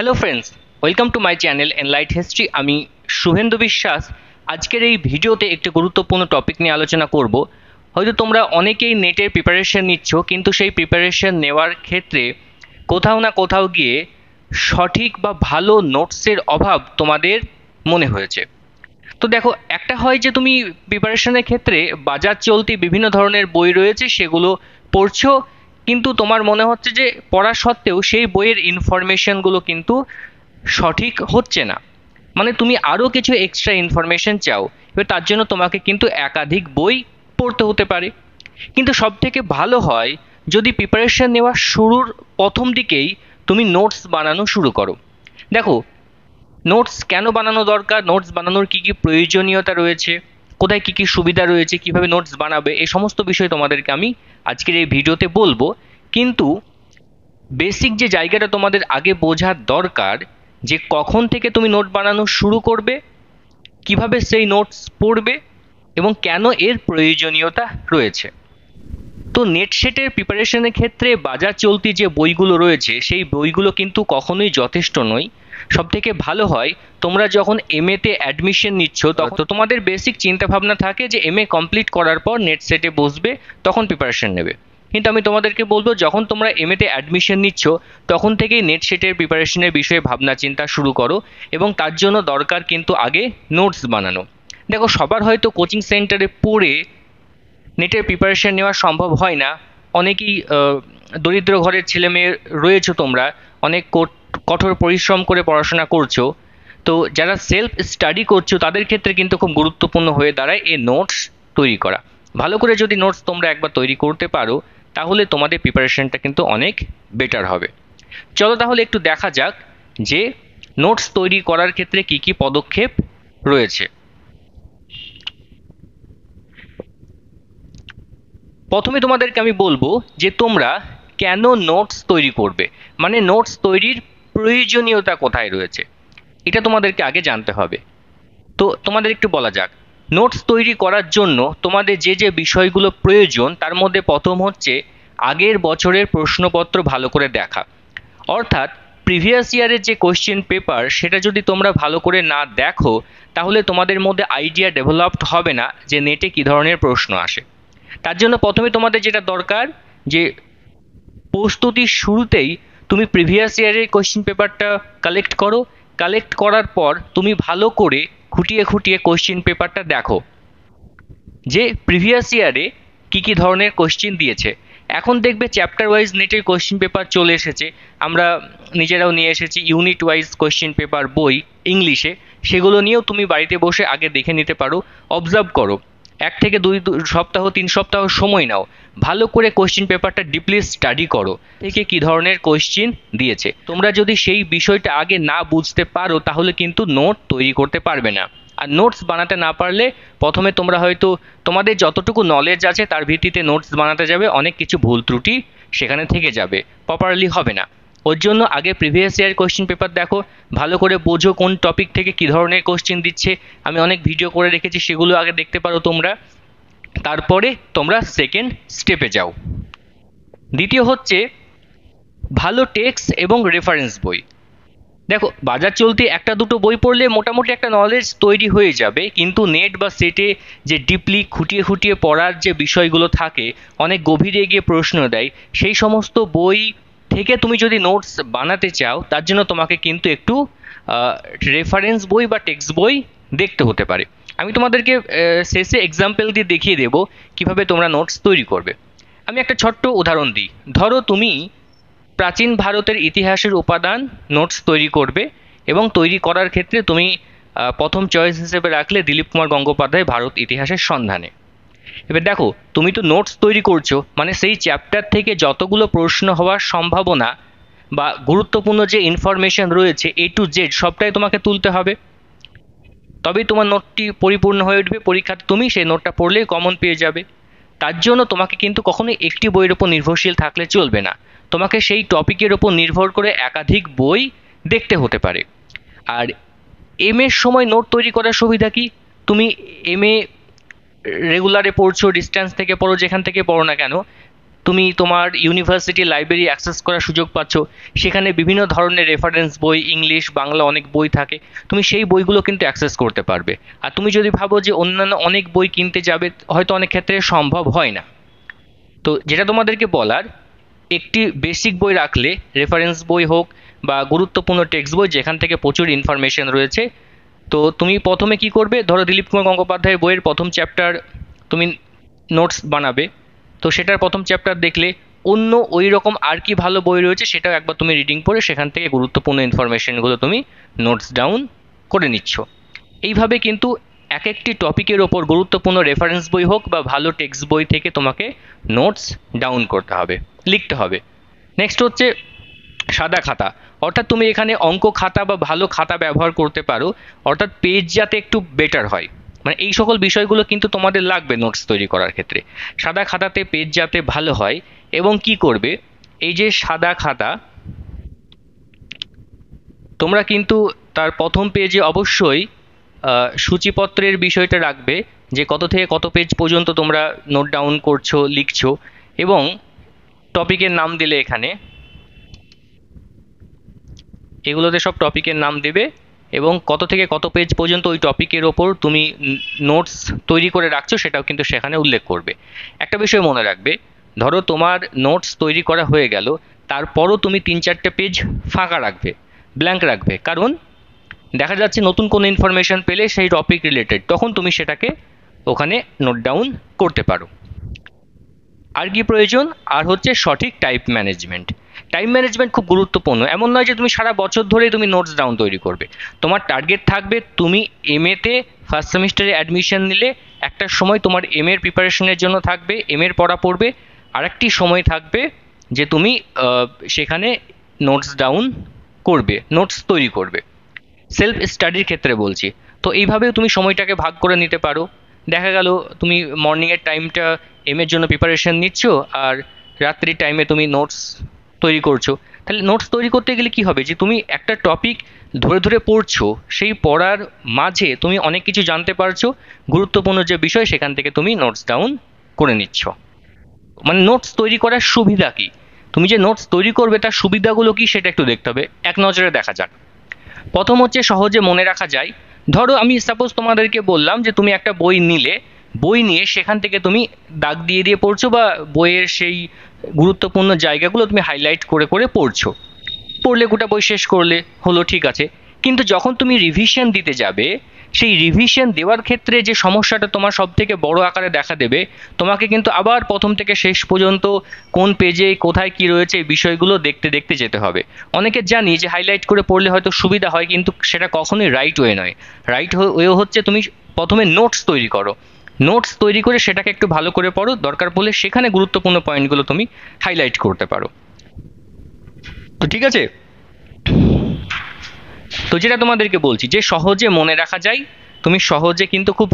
Hello friends welcome to my channel light history আমি শুভেন্দু বিশ্বাস আজকের এই ভিডিওতে একটি গুরুত্বপূর্ণ টপিক নিয়ে আলোচনা করব হয়তো তোমরা অনেকেই নেটের প্রিপারেশন নিচ্ছ কিন্তু সেই প্রিপারেশন নেওয়ার ক্ষেত্রে কোথাও না কোথাও গিয়ে সঠিক বা ভালো নোটসের অভাব তোমাদের মনে হয়েছে তো দেখো একটা হয় যে তুমি প্রিপারেশনের ক্ষেত্রে বাজার চলতি বিভিন্ন ধরনের বই রয়েছে সেগুলো পড়ছো কিন্তু তোমার মনে হচ্ছে যে পড়া সত্ত্বেও সেই বইয়ের ইনফরমেশনগুলো কিন্তু সঠিক হচ্ছে না মানে তুমি আরও কিছু এক্সট্রা ইনফরমেশন চাও এবার তার জন্য তোমাকে কিন্তু একাধিক বই পড়তে হতে পারে কিন্তু সব থেকে ভালো হয় যদি প্রিপারেশন নেওয়া শুরুর প্রথম দিকেই তুমি নোটস বানানো শুরু করো দেখো নোটস কেন বানানো দরকার নোটস বানানোর কী কী প্রয়োজনীয়তা রয়েছে কোথায় কী কী সুবিধা রয়েছে কিভাবে নোটস বানাবে এই সমস্ত বিষয় তোমাদেরকে আমি আজকের এই ভিডিওতে বলবো কিন্তু বেসিক যে জায়গাটা তোমাদের আগে বোঝার দরকার যে কখন থেকে তুমি নোট বানানো শুরু করবে কিভাবে সেই নোটস পড়বে এবং কেন এর প্রয়োজনীয়তা রয়েছে তো নেট সেটের প্রিপারেশনের ক্ষেত্রে বাজার চলতি যে বইগুলো রয়েছে সেই বইগুলো কিন্তু কখনোই যথেষ্ট নয় সব থেকে ভালো হয় তোমরা যখন এম তে অ্যাডমিশন নিচ্ছ তখন আচ্ছা। তোমাদের বেসিক চিন্তাভাবনা থাকে যে এম এ কমপ্লিট করার পর নেট সেটে বসবে তখন প্রিপারেশন নেবে কিন্তু আমি তোমাদেরকে বলবো যখন তোমরা এম তে অ্যাডমিশন নিচ্ছ তখন থেকেই নেট সেটের প্রিপারেশনের বিষয়ে ভাবনা চিন্তা শুরু করো এবং তার জন্য দরকার কিন্তু আগে নোটস বানানো দেখো সবার হয়তো কোচিং সেন্টারে পড়ে নেটের প্রিপারেশন নেওয়া সম্ভব হয় না অনেকেই দরিদ্র ঘরের ছেলে মেয়ে রয়েছো তোমরা অনেক কঠোর পরিশ্রম করে পড়াশোনা করছো তো যারা সেলফ স্টাডি করছো তাদের ক্ষেত্রে কিন্তু খুব গুরুত্বপূর্ণ হয়ে দাঁড়ায় এই নোটস তৈরি করা ভালো করে যদি নোটস তোমরা একবার তৈরি করতে পারো তাহলে তোমাদের প্রিপারেশনটা কিন্তু অনেক বেটার হবে চলো তাহলে একটু দেখা যাক যে নোটস তৈরি করার ক্ষেত্রে কি কি পদক্ষেপ রয়েছে প্রথমে তোমাদেরকে আমি বলবো যে তোমরা কেন নোটস তৈরি করবে মানে নোটস তৈরির প্রয়োজনীয়তা কোথায় রয়েছে এটা তোমাদেরকে আগে জানতে হবে তো তোমাদের একটু বলা যাক নোটস তৈরি করার জন্য তোমাদের যে যে বিষয়গুলো প্রয়োজন তার মধ্যে প্রথম হচ্ছে আগের বছরের প্রশ্নপত্র ভালো করে দেখা অর্থাৎ প্রিভিয়াস ইয়ারের যে কোয়েশ্চেন পেপার সেটা যদি তোমরা ভালো করে না দেখো তাহলে তোমাদের মধ্যে আইডিয়া ডেভেলপড হবে না যে নেটে কী ধরনের প্রশ্ন আসে তার জন্য প্রথমে তোমাদের যেটা দরকার যে প্রস্তুতির শুরুতেই তুমি প্রিভিয়াস ইয়ারের কোয়েশ্চেন পেপারটা কালেক্ট করো কালেক্ট করার পর তুমি ভালো করে খুঁটিয়ে খুঁটিয়ে কোয়েশ্চেন পেপারটা দেখো যে প্রিভিয়াস ইয়ারে কী কী ধরনের কোয়েশ্চেন দিয়েছে এখন দেখবে চ্যাপ্টার ওয়াইজ নেটের কোয়েশ্চেন পেপার চলে এসেছে আমরা নিজেরাও নিয়ে এসেছি ইউনিট ওয়াইজ কোয়েশ্চেন পেপার বই ইংলিশে সেগুলো নিয়েও তুমি বাড়িতে বসে আগে দেখে নিতে পারো অবজার্ভ করো এক থেকে দুই সপ্তাহ তিন সপ্তাহ সময় নাও ভালো করে কোশ্চিন পেপারটা ডিপলি স্টাডি করো থেকে কি ধরনের কোশ্চিন দিয়েছে তোমরা যদি সেই বিষয়টা আগে না বুঝতে পারো তাহলে কিন্তু নোট তৈরি করতে পারবে না আর নোটস বানাতে না পারলে প্রথমে তোমরা হয়তো তোমাদের যতটুকু নলেজ আছে তার ভিত্তিতে নোটস বানাতে যাবে অনেক কিছু ভুল ত্রুটি সেখানে থেকে যাবে প্রপারলি হবে না ওর জন্য আগে প্রিভিয়াস ইয়ার কোশ্চেন পেপার দেখো ভালো করে বোঝো কোন টপিক থেকে কী ধরনের কোয়েশ্চেন দিচ্ছে আমি অনেক ভিডিও করে রেখেছি সেগুলো আগে দেখতে পারো তোমরা তারপরে তোমরা সেকেন্ড স্টেপে যাও দ্বিতীয় হচ্ছে ভালো টেক্সট এবং রেফারেন্স বই দেখো বাজার চলতে একটা দুটো বই পড়লে মোটামুটি একটা নলেজ তৈরি হয়ে যাবে কিন্তু নেট বা সেটে যে ডিপলি খুঁটিয়ে খুঁটিয়ে পড়ার যে বিষয়গুলো থাকে অনেক গভীরে গিয়ে প্রশ্ন দেয় সেই সমস্ত বই থেকে তুমি যদি নোটস বানাতে চাও তার জন্য তোমাকে কিন্তু একটু রেফারেন্স বই বা টেক্সট বই দেখতে হতে পারে আমি তোমাদেরকে শেষে এক্সাম্পল দিয়ে দেখিয়ে দেব কিভাবে তোমরা নোটস তৈরি করবে আমি একটা ছোট্ট উদাহরণ দিই ধরো তুমি প্রাচীন ভারতের ইতিহাসের উপাদান নোটস তৈরি করবে এবং তৈরি করার ক্ষেত্রে তুমি প্রথম চয়েস হিসেবে রাখলে দিলীপ কুমার গঙ্গোপাধ্যায় ভারত ইতিহাসের সন্ধানে এবার দেখো তুমি তো নোটস তৈরি করছো মানে সেই চ্যাপ্টার থেকে যতগুলো প্রশ্ন হওয়ার সম্ভাবনা বা গুরুত্বপূর্ণ যে ইনফরমেশন রয়েছে এ টু জেড সবটাই তোমাকে তুলতে হবে তবেই তোমার নোটটি পরিপূর্ণ হয়ে উঠবে পরীক্ষাতে তুমি সেই নোটটা পড়লেই কমন পেয়ে যাবে তার জন্য তোমাকে কিন্তু কখনোই একটি বইয়ের ওপর নির্ভরশীল থাকলে চলবে না তোমাকে সেই টপিকের ওপর নির্ভর করে একাধিক বই দেখতে হতে পারে আর এম এর সময় নোট তৈরি করার সুবিধা কি তুমি এম এ রেগুলারে পড়ছো ডিস্ট্যান্স থেকে পড়ো যেখান থেকে পড়ো না কেন তুমি তোমার ইউনিভার্সিটি লাইব্রেরি অ্যাক্সেস করার সুযোগ পাচ্ছ সেখানে বিভিন্ন ধরনের রেফারেন্স বই ইংলিশ বাংলা অনেক বই থাকে তুমি সেই বইগুলো কিন্তু অ্যাক্সেস করতে পারবে আর তুমি যদি ভাবো যে অন্যান্য অনেক বই কিনতে যাবে হয়তো অনেক ক্ষেত্রে সম্ভব হয় না তো যেটা তোমাদেরকে বলার একটি বেসিক বই রাখলে রেফারেন্স বই হোক বা গুরুত্বপূর্ণ টেক্সট বই যেখান থেকে প্রচুর ইনফরমেশন রয়েছে তো তুমি প্রথমে কি করবে ধরো দিলীপ কুমার গঙ্গোপাধ্যায়ের বইয়ের প্রথম চ্যাপ্টার তুমি নোটস বানাবে তো সেটার প্রথম চ্যাপ্টার দেখলে অন্য ওই রকম আর কি ভালো বই রয়েছে সেটাও একবার তুমি রিডিং পড়ে সেখান থেকে গুরুত্বপূর্ণ ইনফরমেশনগুলো তুমি নোটস ডাউন করে নিচ্ছ এইভাবে কিন্তু এক একটি টপিকের ওপর গুরুত্বপূর্ণ রেফারেন্স বই হোক বা ভালো টেক্সট বই থেকে তোমাকে নোটস ডাউন করতে হবে লিখতে হবে নেক্সট হচ্ছে সাদা খাতা অর্থাৎ তুমি এখানে অঙ্ক খাতা বা ভালো খাতা ব্যবহার করতে পারো অর্থাৎ পেজ যাতে একটু বেটার হয় মানে এই সকল বিষয়গুলো কিন্তু তোমাদের লাগবে নোটস তৈরি করার ক্ষেত্রে সাদা খাতাতে পেজ যাতে ভালো হয় এবং কি করবে এই যে সাদা খাতা তোমরা কিন্তু তার প্রথম পেজে অবশ্যই সূচিপত্রের বিষয়টা রাখবে যে কত থেকে কত পেজ পর্যন্ত তোমরা নোট ডাউন করছো লিখছো এবং টপিকের নাম দিলে এখানে এগুলোতে সব টপিকের নাম দেবে এবং কত থেকে কত পেজ পর্যন্ত ওই টপিকের ওপর তুমি নোটস তৈরি করে রাখছো সেটাও কিন্তু সেখানে উল্লেখ করবে একটা বিষয় মনে রাখবে ধরো তোমার নোটস তৈরি করা হয়ে গেল তারপরও তুমি তিন চারটে পেজ ফাঁকা রাখবে ব্ল্যাঙ্ক রাখবে কারণ দেখা যাচ্ছে নতুন কোনো ইনফরমেশান পেলে সেই টপিক রিলেটেড তখন তুমি সেটাকে ওখানে নোট ডাউন করতে পারো আর কি প্রয়োজন আর হচ্ছে সঠিক টাইপ ম্যানেজমেন্ট টাইম ম্যানেজমেন্ট খুব গুরুত্বপূর্ণ এমন নয় যে তুমি সারা বছর ধরেই তুমি নোটস ডাউন তৈরি করবে তোমার টার্গেট থাকবে তুমি এম এতে ফার্স্ট সেমিস্টারে অ্যাডমিশন নিলে একটা সময় তোমার এম এর প্রিপারেশনের জন্য থাকবে এম এর পড়া পড়বে আরেকটি সময় থাকবে যে তুমি সেখানে নোটস ডাউন করবে নোটস তৈরি করবে সেলফ স্টাডির ক্ষেত্রে বলছি তো এইভাবেও তুমি সময়টাকে ভাগ করে নিতে পারো দেখা গেল তুমি মর্নিংয়ের টাইমটা এম এর জন্য প্রিপারেশন নিচ্ছ আর রাত্রির টাইমে তুমি নোটস তৈরি করছো তাহলে নোটস তৈরি করতে গেলে কি হবে যে তুমি একটা টপিক ধরে ধরে পড়ছো সেই পড়ার মাঝে তুমি অনেক কিছু জানতে পারছো গুরুত্বপূর্ণ যে বিষয় সেখান থেকে তুমি নোটস ডাউন করে নিচ্ছ মানে নোটস তৈরি করার সুবিধা কী তুমি যে নোটস তৈরি করবে তার সুবিধাগুলো কি সেটা একটু দেখতে হবে এক নজরে দেখা যাক প্রথম হচ্ছে সহজে মনে রাখা যায় ধরো আমি সাপোজ তোমাদেরকে বললাম যে তুমি একটা বই নিলে বই নিয়ে সেখান থেকে তুমি দাগ দিয়ে দিয়ে পড়ছো বা বইয়ের সেই গুরুত্বপূর্ণ জায়গাগুলো তুমি হাইলাইট করে করে পড়ছো পড়লে গোটা বই শেষ করলে হলো ঠিক আছে কিন্তু যখন তুমি রিভিশন দিতে যাবে সেই রিভিশন দেওয়ার ক্ষেত্রে যে সমস্যাটা তোমার সব থেকে বড় আকারে দেখা দেবে তোমাকে কিন্তু আবার প্রথম থেকে শেষ পর্যন্ত কোন পেজে কোথায় কি রয়েছে এই বিষয়গুলো দেখতে দেখতে যেতে হবে অনেকে জানি যে হাইলাইট করে পড়লে হয়তো সুবিধা হয় কিন্তু সেটা কখনোই রাইট ওয়ে নয় রাইট ওয়ে হচ্ছে তুমি প্রথমে নোটস তৈরি করো নোটস তৈরি করে সেটাকে একটু ভালো করে পড়ো দরকার পড়লে সেখানে গুরুত্বপূর্ণ পয়েন্টগুলো তুমি হাইলাইট করতে পারো তো ঠিক আছে তো যেটা তোমাদেরকে বলছি যে সহজে মনে রাখা যায় তুমি সহজে কিন্তু খুব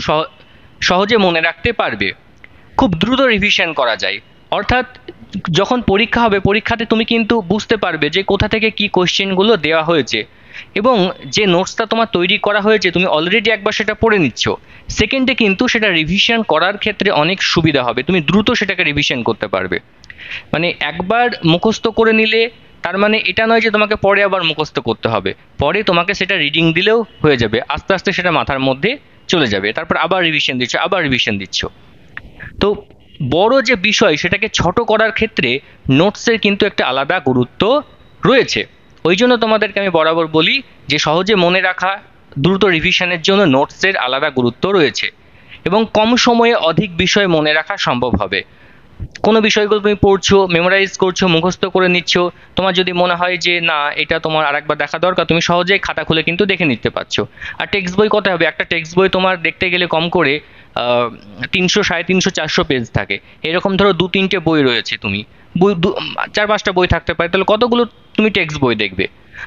সহজে মনে রাখতে পারবে খুব দ্রুত রিভিশন করা যায় অর্থাৎ যখন পরীক্ষা হবে পরীক্ষাতে তুমি কিন্তু বুঝতে পারবে যে কোথা থেকে কি কোশ্চেনগুলো দেওয়া হয়েছে এবং যে নোটসটা তোমার তৈরি করা হয়েছে তুমি অলরেডি একবার সেটা পড়ে নিচ্ছ সেকেন্ডে কিন্তু সেটা রিভিশন করার ক্ষেত্রে অনেক সুবিধা হবে তুমি দ্রুত সেটাকে রিভিশন করতে পারবে মানে একবার মুখস্থ করে নিলে তার মানে এটা নয় যে তোমাকে পরে আবার মুখস্থ করতে হবে পরে তোমাকে সেটা রিডিং দিলেও হয়ে যাবে আস্তে আস্তে সেটা মাথার মধ্যে চলে যাবে তারপর আবার রিভিশন দিচ্ছ আবার রিভিশন দিচ্ছ তো বড় যে বিষয় সেটাকে ছোট করার ক্ষেত্রে নোটসের কিন্তু একটা আলাদা গুরুত্ব রয়েছে ওই জন্য তোমাদেরকে আমি বরাবর বলি যে সহজে মনে রাখা দ্রুত রিভিশনের জন্য নোটসের আলাদা গুরুত্ব রয়েছে এবং কম সময়ে অধিক বিষয় মনে রাখা সম্ভব হবে কোনো বিষয়গুলো তুমি পড়ছো মেমোরাইজ করছো মুখস্থ করে নিচ্ছ তোমার যদি মনে হয় যে না এটা তোমার আর একবার দেখা দরকার তুমি সহজেই খাতা খুলে কিন্তু দেখে নিতে পারছো আর টেক্সট বই কত হবে একটা টেক্সট বই তোমার দেখতে গেলে কম করে তিনশো সাড়ে তিনশো চারশো পেজ থাকে এরকম ধরো দু তিনটে বই রয়েছে তুমি বই চার পাঁচটা বই থাকতে পারে তাহলে কতগুলো তুমি টেক্সট বই দেখবে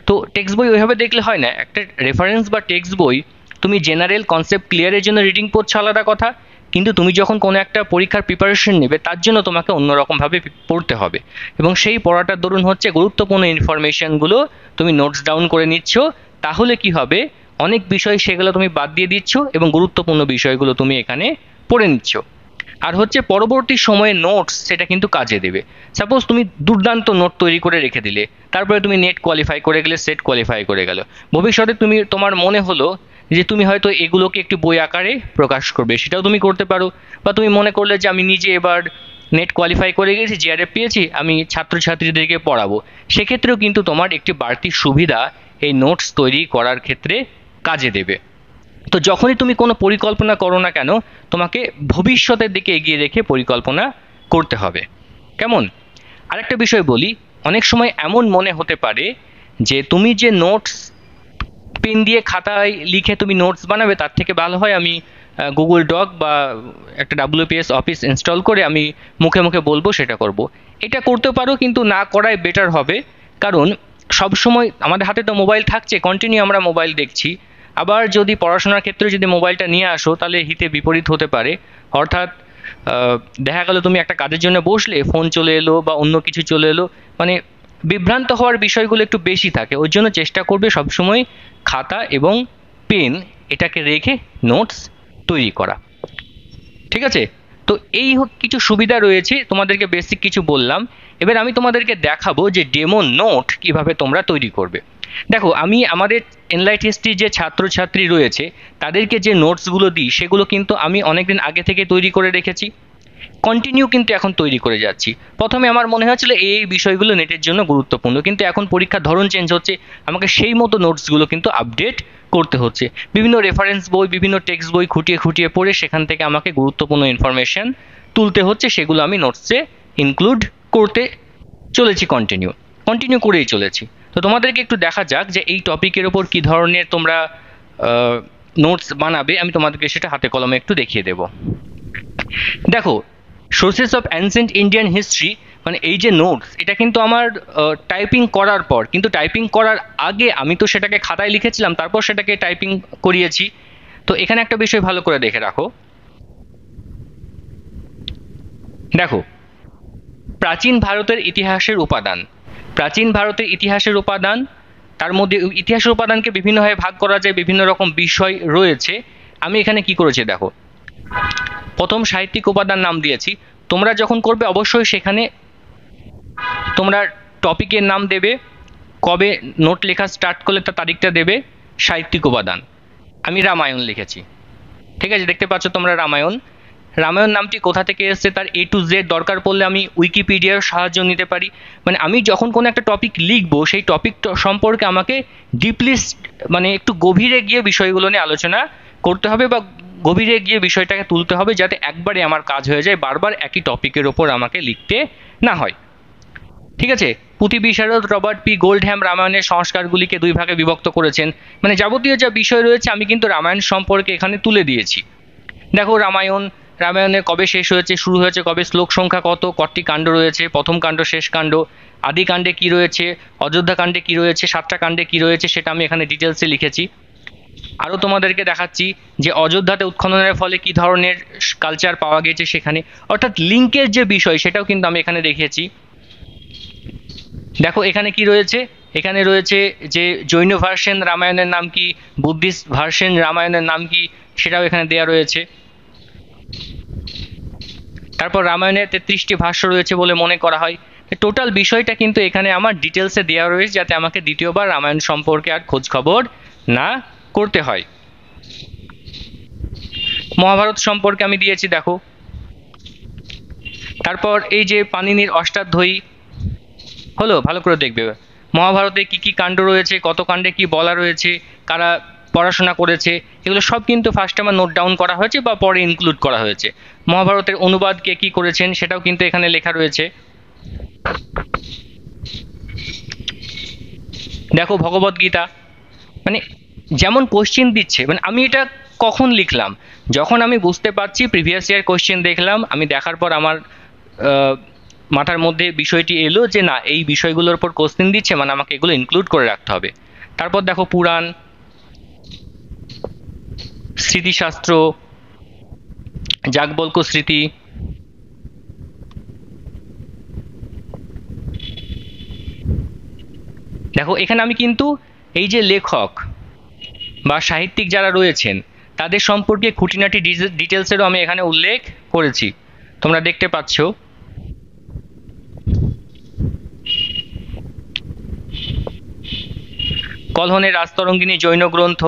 তো টেক্সট বই ওইভাবে দেখলে হয় না একটা রেফারেন্স বা টেক্সট বই তুমি জেনারেল কনসেপ্ট ক্লিয়ারের জন্য রিডিং পড়ছো আলাদা কথা কিন্তু তুমি যখন কোনো একটা পরীক্ষার প্রিপারেশন নেবে তার জন্য তোমাকে অন্যরকমভাবে পড়তে হবে এবং সেই পড়াটার দরুন হচ্ছে গুরুত্বপূর্ণ ইনফরমেশানগুলো তুমি নোটস ডাউন করে নিচ্ছ তাহলে কি হবে অনেক বিষয় সেগুলো তুমি বাদ দিয়ে দিচ্ছ এবং গুরুত্বপূর্ণ বিষয়গুলো তুমি এখানে পড়ে নিচ্ছ আর হচ্ছে পরবর্তী সময়ে নোটস সেটা কিন্তু কাজে দেবে সাপোজ তুমি দুর্দান্ত নোট তৈরি করে রেখে দিলে তারপরে তুমি নেট কোয়ালিফাই করে গেলে সেট কোয়ালিফাই করে গেল ভবিষ্যতে তুমি তোমার মনে হলো যে তুমি হয়তো এগুলোকে একটি বই আকারে প্রকাশ করবে সেটাও তুমি করতে পারো বা তুমি মনে করলে যে আমি নিজে এবার নেট কোয়ালিফাই করে গেছি জিআরএ পেয়েছি আমি ছাত্রছাত্রীদেরকে পড়াবো সেক্ষেত্রেও কিন্তু তোমার একটি বাড়তি সুবিধা এই নোটস তৈরি করার ক্ষেত্রে কাজে দেবে তো যখনই তুমি কোনো পরিকল্পনা করো না কেন তোমাকে ভবিষ্যতের দিকে এগিয়ে রেখে পরিকল্পনা করতে হবে কেমন আরেকটা বিষয় বলি অনেক সময় এমন মনে হতে পারে যে তুমি যে নোটস পেন দিয়ে খাতায় লিখে তুমি নোটস বানাবে তার থেকে ভালো হয় আমি গুগল ডক বা একটা ডাব্লিউপিএস অফিস ইনস্টল করে আমি মুখে মুখে বলবো সেটা করব। এটা করতে পারো কিন্তু না করাই বেটার হবে কারণ সবসময় আমাদের হাতে তো মোবাইল থাকছে কন্টিনিউ আমরা মোবাইল দেখছি আবার যদি পড়াশোনার ক্ষেত্রে যদি মোবাইলটা নিয়ে আসো তাহলে হিতে বিপরীত হতে পারে অর্থাৎ দেখা গেল তুমি একটা কাজের জন্য বসলে ফোন চলে এলো বা অন্য কিছু চলে এলো মানে বিভ্রান্ত হওয়ার বিষয়গুলো একটু বেশি থাকে ওর জন্য চেষ্টা করবে সবসময় খাতা এবং পেন এটাকে রেখে নোটস তৈরি করা ঠিক আছে তো এই কিছু সুবিধা রয়েছে তোমাদেরকে বেসিক কিছু বললাম এবার আমি তোমাদেরকে দেখাবো যে ডেমো নোট কিভাবে তোমরা তৈরি করবে দেখো আমি আমাদের এনলাইটিএসটির যে ছাত্রছাত্রী রয়েছে তাদেরকে যে নোটসগুলো দিই সেগুলো কিন্তু আমি অনেকদিন আগে থেকে তৈরি করে রেখেছি কন্টিনিউ কিন্তু এখন তৈরি করে যাচ্ছি প্রথমে আমার মনে হয়েছিল এই বিষয়গুলো নেটের জন্য গুরুত্বপূর্ণ কিন্তু এখন পরীক্ষার ধরন চেঞ্জ হচ্ছে আমাকে সেই মতো নোটসগুলো কিন্তু আপডেট করতে হচ্ছে বিভিন্ন রেফারেন্স বই বিভিন্ন টেক্সট বই খুঁটিয়ে খুঁটিয়ে পড়ে সেখান থেকে আমাকে গুরুত্বপূর্ণ ইনফরমেশন তুলতে হচ্ছে সেগুলো আমি নোটসে ইনক্লুড করতে চলেছি কন্টিনিউ কন্টিনিউ করেই চলেছি তো তোমাদেরকে একটু দেখা যাক যে এই টপিকের ওপর কী ধরনের তোমরা নোটস বানাবে আমি তোমাদেরকে সেটা হাতে কলমে একটু দেখিয়ে দেব দেখো sources of ancient Indian history মানে এই যে নোটস এটা কিন্তু আমার টাইপিং করার পর কিন্তু টাইপিং করার আগে আমি তো সেটাকে খাতায় লিখেছিলাম তারপর সেটাকে টাইপিং করিয়েছি তো এখানে একটা বিষয় ভালো করে দেখে রাখো দেখো প্রাচীন ভারতের ইতিহাসের উপাদান প্রাচীন ভারতের ইতিহাসের উপাদান তার মধ্যে ইতিহাসের উপাদানকে বিভিন্নভাবে ভাগ করা যায় বিভিন্ন রকম বিষয় রয়েছে আমি এখানে কি করেছি দেখো প্রথম সাহিত্যিক উপাদান নাম দিয়েছি তোমরা যখন করবে অবশ্যই সেখানে তোমরা টপিকের নাম দেবে কবে নোট লেখা স্টার্ট করলে তার তারিখটা দেবে সাহিত্যিক উপাদান আমি রামায়ণ লিখেছি ঠিক আছে দেখতে পাচ্ছ তোমরা রামায়ণ রামায়ণ নামটি কোথা থেকে এসছে তার এ টু জেড দরকার পড়লে আমি উইকিপিডিয়ার সাহায্য নিতে পারি মানে আমি যখন কোনো একটা টপিক লিখব সেই টপিক সম্পর্কে আমাকে ডিপলি মানে একটু গভীরে গিয়ে বিষয়গুলো নিয়ে আলোচনা করতে হবে বা গভীরে গিয়ে বিষয়টাকে তুলতে হবে যাতে একবারে আমার কাজ হয়ে যায় বারবার একই টপিকের ওপর আমাকে লিখতে না হয় ঠিক আছে পুঁথি বিশারদ রবার্ট পি গোল্ডহ্যাম রামায়ণের সংস্কারগুলিকে দুই ভাগে বিভক্ত করেছেন মানে যাবতীয় যা বিষয় রয়েছে আমি কিন্তু রামায়ণ সম্পর্কে এখানে তুলে দিয়েছি দেখো রামায়ণ রামায়ণে কবে শেষ হয়েছে শুরু হয়েছে কবে শ্লোক সংখ্যা কত কটি কাণ্ড রয়েছে প্রথম কাণ্ড শেষ কাণ্ড আদি কাণ্ডে কী রয়েছে অযোধ্যা কাণ্ডে কী রয়েছে সাতটা কাণ্ডে কী রয়েছে সেটা আমি এখানে ডিটেলসে লিখেছি আরও তোমাদেরকে দেখাচ্ছি যে অযোধ্যাতে উৎখননের ফলে কি ধরনের কালচার পাওয়া গেছে সেখানে অর্থাৎ লিঙ্কের যে বিষয় সেটাও কিন্তু আমি এখানে দেখিয়েছি দেখো এখানে কি রয়েছে এখানে রয়েছে যে জৈন ভার্সেন রামায়ণের নাম কি বুদ্ধিস্ট ভার্সেন রামায়ণের নাম কি সেটাও এখানে দেয়া রয়েছে তারপর রামায়ণের তেত্রিশটি ভাষ্য রয়েছে বলে মনে করা হয় টোটাল বিষয়টা কিন্তু এখানে আমার ডিটেলসে দেওয়া রয়েছে যাতে আমাকে দ্বিতীয়বার রামায়ণ সম্পর্কে আর খোঁজ খবর না করতে হয় মহাভারত সম্পর্কে আমি দিয়েছি দেখো তারপর এই যে পানিনির অষ্টাধ্যয়ী হলো ভালো করে দেখবে মহাভারতে কি কি কাণ্ড রয়েছে কত কাণ্ডে কি বলা রয়েছে কারা পড়াশোনা করেছে এগুলো সব কিন্তু ফার্স্ট আমার নোট ডাউন করা হয়েছে বা পরে ইনক্লুড করা হয়েছে মহাভারতের অনুবাদ কে কী করেছেন সেটাও কিন্তু এখানে লেখা রয়েছে দেখো ভগবদ্গীতা গীতা মানে যেমন কোশ্চেন দিচ্ছে মানে আমি এটা কখন লিখলাম যখন আমি বুঝতে পারছি প্রিভিয়াস ইয়ার কোশ্চেন দেখলাম আমি দেখার পর আমার মাথার মধ্যে বিষয়টি এলো যে না এই বিষয়গুলোর উপর কোশ্চেন দিচ্ছে মানে আমাকে এগুলো ইনক্লুড করে রাখতে হবে তারপর দেখো পুরাণ স্মৃতিশাস্ত্র যাগবল্ক স্মৃতি দেখো এখানে আমি কিন্তু এই যে লেখক বা সাহিত্যিক যারা রয়েছেন তাদের সম্পর্কে খুঁটিনাটি ডিটেলসেরও আমি এখানে উল্লেখ করেছি তোমরা দেখতে পাচ্ছ কলহনের রাজতরঙ্গিনী জৈন গ্রন্থ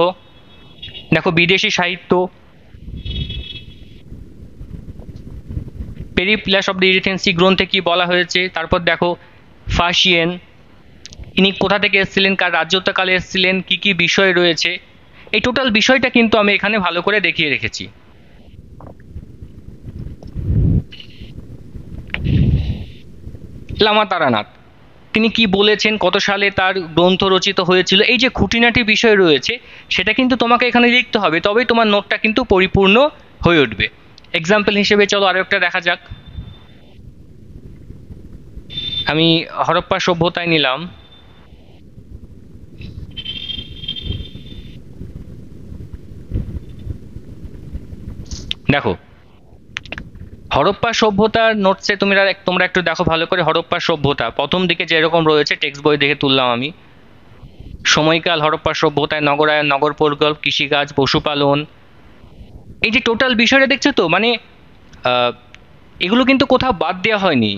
দেখো বিদেশি সাহিত্য পেরিপ্লাস অব দ্য ইরিথেন্সি গ্রন্থে কি বলা হয়েছে তারপর দেখো ফাসিয়েন ইনি কোথা থেকে এসেছিলেন কার রাজ্যত্বকালে এসেছিলেন কি কি বিষয় রয়েছে এই টোটাল বিষয়টা কিন্তু আমি এখানে ভালো করে দেখিয়ে রেখেছি লামা তারানাথ তিনি কি বলেছেন কত সালে তার গ্রন্থ রচিত হয়েছিল এই যে খুঁটিনাটি বিষয় রয়েছে সেটা কিন্তু তোমাকে এখানে লিখতে হবে তবেই তোমার নোটটা কিন্তু পরিপূর্ণ হয়ে উঠবে এক্সাম্পল হিসেবে চলো আরও একটা দেখা যাক আমি হরপ্পা সভ্যতায় নিলাম দেখো হরপ্পা সভ্যতার নোটসে তোমরা তোমরা একটু দেখো ভালো করে হরপ্পা সভ্যতা প্রথম দিকে যেরকম রয়েছে টেক্সট বই দেখে তুললাম আমি সময়কাল হরপ্পা সভ্যতায় নগরায়ন নগর প্রকল্প কৃষিকাজ পশুপালন এই যে টোটাল বিষয়টা দেখছো তো মানে এগুলো কিন্তু কোথাও বাদ দেওয়া হয়নি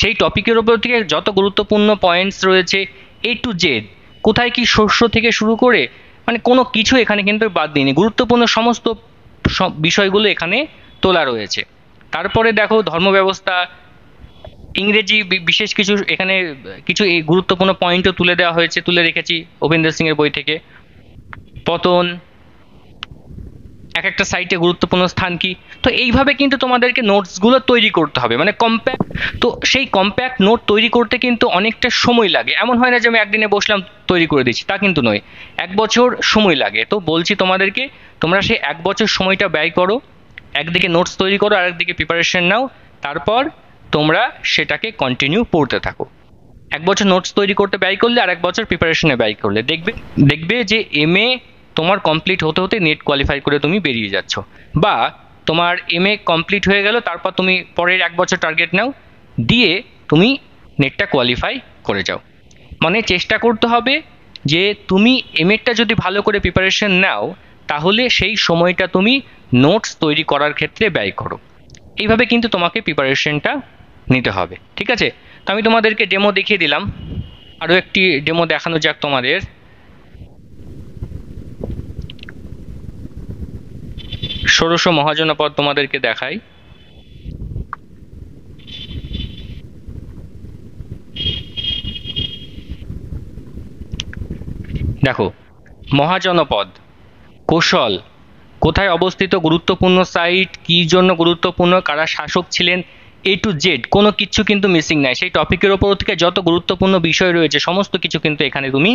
সেই টপিকের ওপর থেকে যত গুরুত্বপূর্ণ পয়েন্টস রয়েছে এ টু জেড কোথায় কি শস্য থেকে শুরু করে মানে কোনো কিছু এখানে কিন্তু বাদ দিইনি গুরুত্বপূর্ণ সমস্ত বিষয়গুলো এখানে তোলা রয়েছে তারপরে দেখো ধর্ম ব্যবস্থা ইংরেজি বিশেষ কিছু এখানে কিছু গুরুত্বপূর্ণ পয়েন্টও তুলে দেওয়া হয়েছে তুলে রেখেছি সিং সিংয়ের বই থেকে পতন এক একটা সাইটে গুরুত্বপূর্ণ স্থান কি তো এইভাবে কিন্তু তোমাদেরকে নোটসগুলো তৈরি করতে হবে মানে কম্প্যাক্ট তো সেই কম্প্যাক্ট নোট তৈরি করতে কিন্তু অনেকটা সময় লাগে এমন হয় না যে আমি একদিনে বসলাম তৈরি করে দিচ্ছি তা কিন্তু নয় এক বছর সময় লাগে তো বলছি তোমাদেরকে তোমরা সেই এক বছর সময়টা ব্যয় করো একদিকে নোটস তৈরি করো আর একদিকে প্রিপারেশন নাও তারপর তোমরা সেটাকে কন্টিনিউ পড়তে থাকো এক বছর নোটস তৈরি করতে ব্যয় করলে আর এক বছর প্রিপারেশনে ব্যয় করলে দেখবে দেখবে যে এম এ তোমার কমপ্লিট হতে হতে নেট কোয়ালিফাই করে তুমি বেরিয়ে যাচ্ছ বা তোমার এম এ কমপ্লিট হয়ে গেল তারপর তুমি পরের এক বছর টার্গেট নাও দিয়ে তুমি নেটটা কোয়ালিফাই করে যাও মানে চেষ্টা করতে হবে যে তুমি এম এডটা যদি ভালো করে প্রিপারেশন নাও তাহলে সেই সময়টা তুমি নোটস তৈরি করার ক্ষেত্রে ব্যয় করো এইভাবে কিন্তু তোমাকে প্রিপারেশনটা নিতে হবে ঠিক আছে তো আমি তোমাদেরকে ডেমো দেখিয়ে দিলাম আরও একটি ডেমো দেখানো যাক তোমাদের ষোড়শ মহাজনপদ তোমাদেরকে দেখাই দেখো মহাজনপদ কৌশল কোথায় অবস্থিত গুরুত্বপূর্ণ সাইট কি জন্য গুরুত্বপূর্ণ কারা শাসক ছিলেন এ টু জেড কোনো কিছু কিন্তু মিসিং নাই সেই টপিকের ওপর থেকে যত গুরুত্বপূর্ণ বিষয় রয়েছে সমস্ত কিছু কিন্তু এখানে তুমি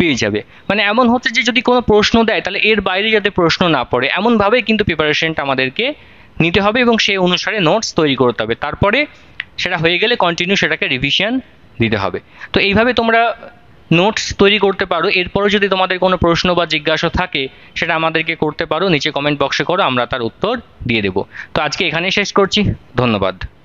পেয়ে যাবে মানে এমন হচ্ছে যে যদি কোনো প্রশ্ন দেয় তাহলে এর বাইরে যাতে প্রশ্ন না পড়ে এমনভাবেই কিন্তু প্রিপারেশনটা আমাদেরকে নিতে হবে এবং সেই অনুসারে নোটস তৈরি করতে হবে তারপরে সেটা হয়ে গেলে কন্টিনিউ সেটাকে রিভিশন দিতে হবে তো এইভাবে তোমরা নোটস তৈরি করতে পারো এরপরও যদি তোমাদের কোনো প্রশ্ন বা জিজ্ঞাসা থাকে সেটা আমাদেরকে করতে পারো নিচে কমেন্ট বক্সে করো আমরা তার উত্তর দিয়ে দেব তো আজকে এখানেই শেষ করছি ধন্যবাদ